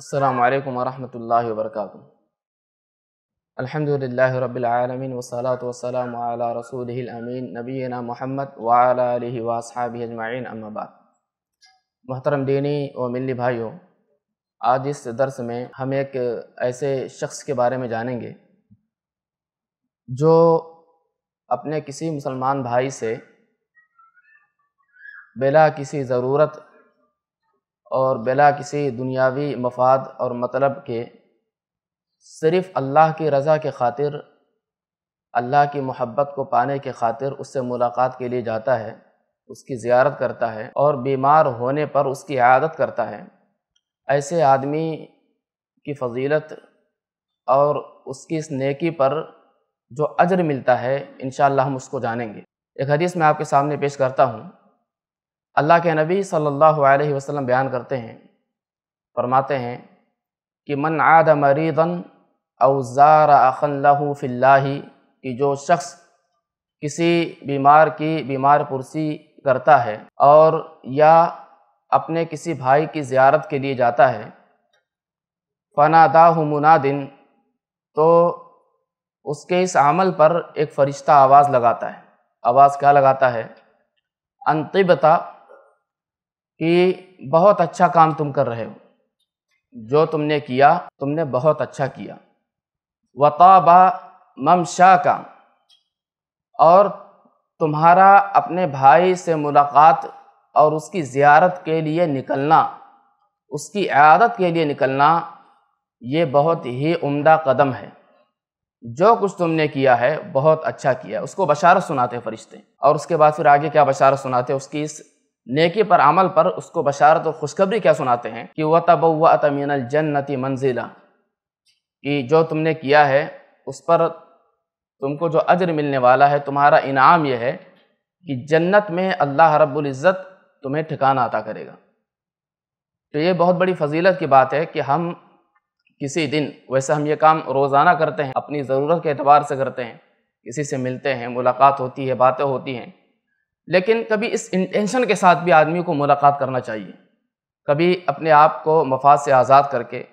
अल्लाम वरहमल वर्क अलहमदिल्ला रबालमीन वसलात वसलाम रसूल अमीन नबीना मोहम्मद वाली वासहाबी अजमाइन अम्माबाद मोहतरम दीनी व मिली भाइयों आज इस दरस में हम एक ऐसे शख्स के बारे में जानेंगे जो अपने किसी मुसलमान भाई से बिला किसी ज़रूरत और बिला किसी दुनियावी मफाद और मतलब के सिर्फ़ अल्लाह की रज़ा के खातिर अल्लाह की मोहब्बत को पाने के खातिर उससे मुलाकात के लिए जाता है उसकी ज़्यारत करता है और बीमार होने पर उसकी आदत करता है ऐसे आदमी की फजीलत और उसकी इस नेकी पर जो अजर मिलता है इन हम उसको जानेंगे एक हदीस मैं आपके सामने पेश करता हूँ अल्लाह के नबी सल्लल्लाहु अलैहि वसल्लम बयान करते हैं फरमाते हैं कि मन आद मरीदन अवज़ार अखन फ़िल्लाही कि जो शख्स किसी बीमार की बीमार पुरसी करता है और या अपने किसी भाई की ज़्यारत के लिए जाता है फनादाह मुनादिन तो उसके इस अमल पर एक फ़रिश्ता आवाज़ लगाता है आवाज़ क्या लगाता है अनतिबता कि बहुत अच्छा काम तुम कर रहे हो जो तुमने किया तुमने बहुत अच्छा किया वताबा ममशा का और तुम्हारा अपने भाई से मुलाकात और उसकी ज़ियारत के लिए निकलना उसकी आदत के लिए निकलना ये बहुत ही उम्दा कदम है जो कुछ तुमने किया है बहुत अच्छा किया उसको बशारत सुनाते फरिश्ते और उसके बाद फिर आगे क्या बशारत सुनाते उसकी इस नेकी पर अमल पर उसको बशारत और खुशखबरी क्या सुनाते हैं कि वह तबवा तमीन जन्नति मंजिला कि जो तुमने किया है उस पर तुमको जो अजर मिलने वाला है तुम्हारा इनाम यह है कि जन्नत में अल्लाह रब्बुल इज़्ज़त तुम्हें ठिकाना अता करेगा तो ये बहुत बड़ी फजीलत की बात है कि हम किसी दिन वैसे हम ये काम रोज़ाना करते हैं अपनी ज़रूरत के अतबार से करते हैं किसी से मिलते हैं मुलाकात होती है बातें होती हैं लेकिन कभी इस इंटेंशन के साथ भी आदमी को मुलाकात करना चाहिए कभी अपने आप को मफाद से आज़ाद करके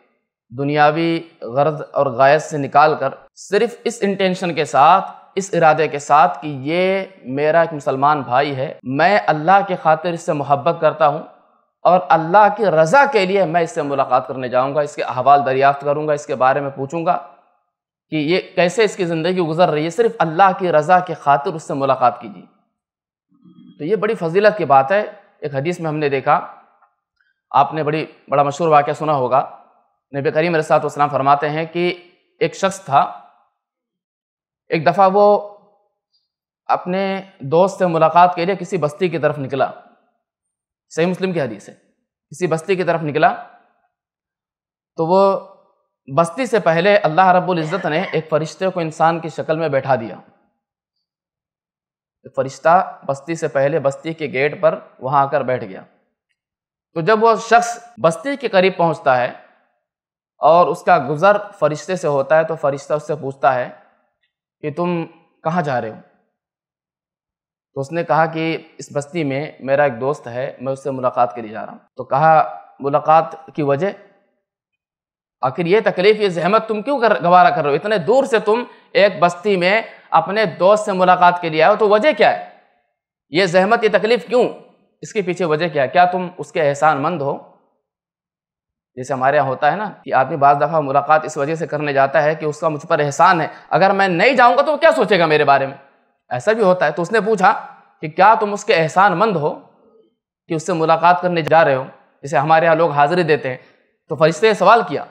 दुनियावी गर्ज और गायत से निकाल कर सिर्फ इस इंटेंशन के साथ इस इरादे के साथ कि ये मेरा एक मुसलमान भाई है मैं अल्लाह के खातिर इससे मोहब्बत करता हूँ और अल्लाह की रज़ा के लिए मैं इससे मुलाकात करने जाऊँगा इसके अहवाल दरियाफ़्त करूँगा इसके बारे में पूछूँगा कि ये कैसे इसकी ज़िंदगी गुजर रही है सिर्फ अल्लाह की रज़ा के खातिर उससे मुलाकात कीजिए तो ये बड़ी फजीलत की बात है एक हदीस में हमने देखा आपने बड़ी बड़ा मशहूर वाक़ सुना होगा नबी करीम वसलाम फरमाते हैं कि एक शख्स था एक दफ़ा वो अपने दोस्त से मुलाकात के लिए किसी बस्ती की तरफ निकला सही मुस्लिम की हदीस है किसी बस्ती की तरफ निकला तो वो बस्ती से पहले अल्लाह रब्बुल इज़्ज़त ने एक फ़रिश्ते को इंसान की शक्ल में बैठा दिया तो फरिश्ता बस्ती से पहले बस्ती के गेट पर वहाँ आकर बैठ गया तो जब वह शख्स बस्ती के करीब पहुँचता है और उसका गुज़र फरिश्ते से होता है तो फरिश्ता उससे पूछता है कि तुम कहाँ जा रहे हो तो उसने कहा कि इस बस्ती में मेरा एक दोस्त है मैं उससे मुलाकात के लिए जा रहा हूँ तो कहा मुलाकात की वजह आखिर ये तकलीफ़ ये जहमत तुम क्यों कर गवारा कर रहे हो इतने दूर से तुम एक बस्ती में अपने दोस्त से मुलाकात के लिए आए हो तो वजह क्या है ये जहमत ये तकलीफ क्यों इसके पीछे वजह क्या है क्या तुम उसके एहसान मंद हो जैसे हमारे यहाँ होता है ना कि आदमी बाज़ दफ़ा मुलाकात इस वजह से करने जाता है कि उसका मुझ पर एहसान है अगर मैं नहीं जाऊँगा तो क्या सोचेगा मेरे बारे में ऐसा भी होता है तो उसने पूछा कि क्या तुम उसके एहसान मंद हो कि उससे मुलाकात करने जा रहे हो जैसे हमारे यहाँ लोग हाजिरी देते हैं तो फरिश्ते सवाल किया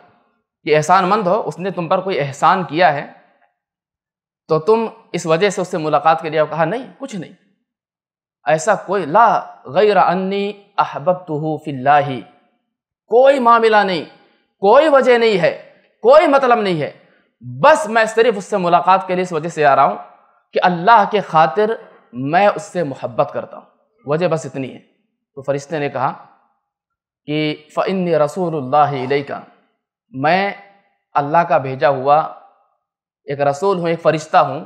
कि एहसान मंद हो उसने तुम पर कोई एहसान किया है तो तुम इस वजह से उससे मुलाकात के लिए कहा नहीं कुछ नहीं ऐसा कोई ला गैर अन्नी अहबब तो फिल्ला कोई मामला नहीं कोई वजह नहीं है कोई मतलब नहीं है बस मैं सिर्फ उससे मुलाकात के लिए इस वजह से आ रहा हूँ कि अल्लाह के खातिर मैं उससे मोहब्बत करता हूँ वजह बस इतनी है तो फरिश्ते ने कहा कि फ़िन रसूल का मैं अल्लाह का भेजा हुआ एक रसूल हूँ एक फरिश्ता हूँ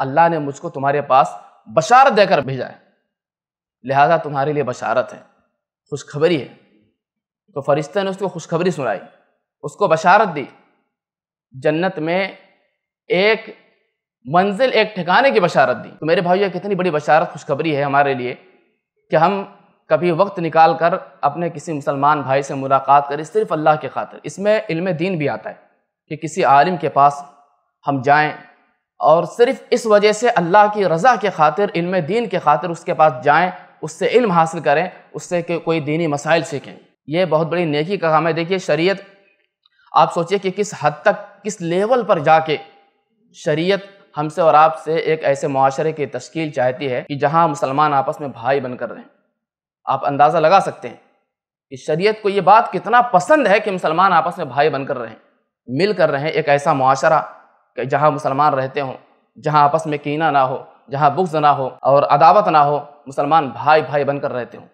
अल्लाह ने मुझको तुम्हारे पास बशारत देकर भेजा है लिहाजा तुम्हारे लिए बशारत है खुशखबरी है तो फरिश्ते ने उसको खुशखबरी सुनाई उसको बशारत दी जन्नत में एक मंजिल एक ठिकाने की बशारत दी तो मेरे भाई यह कितनी बड़ी बशारत खुशखबरी है हमारे लिए कि हम कभी वक्त निकाल कर अपने किसी मुसलमान भाई से मुलाकात करें सिर्फ अल्लाह के खातर इसमें इल्म दीन भी आता है कि किसी आलिम के पास हम जाएं और सिर्फ इस वजह से अल्लाह की रज़ा के खातिर इल्म दीन के खातिर उसके पास जाएं उससे इल्म हासिल करें उससे कि कोई दीनी मसाइल सीखें यह बहुत बड़ी नेकी का काम है देखिए शरीयत आप सोचिए कि किस हद तक किस लेवल पर जाके शरीयत हमसे और आपसे एक ऐसे माशरे की तश्कील चाहती है कि जहाँ मुसलमान आपस में भाई बनकर रहें आप अंदाज़ा लगा सकते हैं कि शरीयत को ये बात कितना पसंद है कि मुसलमान आपस में भाई बनकर रहें मिल कर रहें एक ऐसा माशरा कि जहाँ मुसलमान रहते हों जहाँ आपस में कीना ना हो जहाँ बुग्स ना हो और अदावत ना हो मुसलमान भाई भाई बनकर रहते हों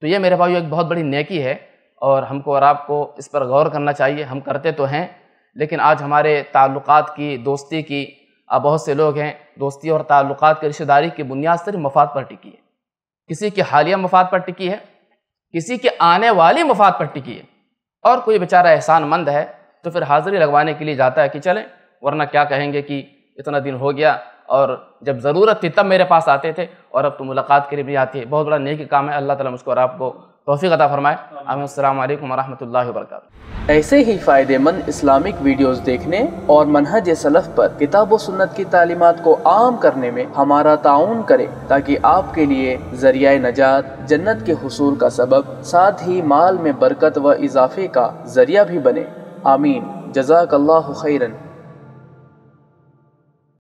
तो ये मेरे भाई एक बहुत बड़ी नेकी है और हमको और आपको इस पर गौर करना चाहिए हम करते तो हैं लेकिन आज हमारे ताल्लुक़ की दोस्ती की अब बहुत से लोग हैं दोस्ती और ताल्लुक़ की रिश्तेदारी की बुनियाद सिर्फ मफाद पर टिकी है किसी के हालिया मफाद पर टिकी है किसी के आने वाली मफाद पर टिकी है और कोई बेचारा एहसान मंद है तो फिर हाज़िरी लगवाने के लिए जाता है कि चलें वरना क्या कहेंगे कि इतना दिन हो गया और जब ज़रूरत थी तब मेरे पास आते थे और अब तो मुलाकात के लिए भी आती है बहुत बड़ा नेक काम है अल्लाह ताला मुझको और आपको तोफ़ी अदा फरमाए अल्लाम वरहमल वर्क ऐसे ही फ़ायदेमंद इस्लामिक वीडियोस देखने और मनहज सलफ़ पर किताब सुन्नत की तालीमत को आम करने में हमारा ताउन करें ताकि आपके लिए जरिया नजात जन्नत के हसूल का सबब साथ ही माल में बरकत व इजाफे का जरिया भी बने आमीन जजाकल्ला खैरन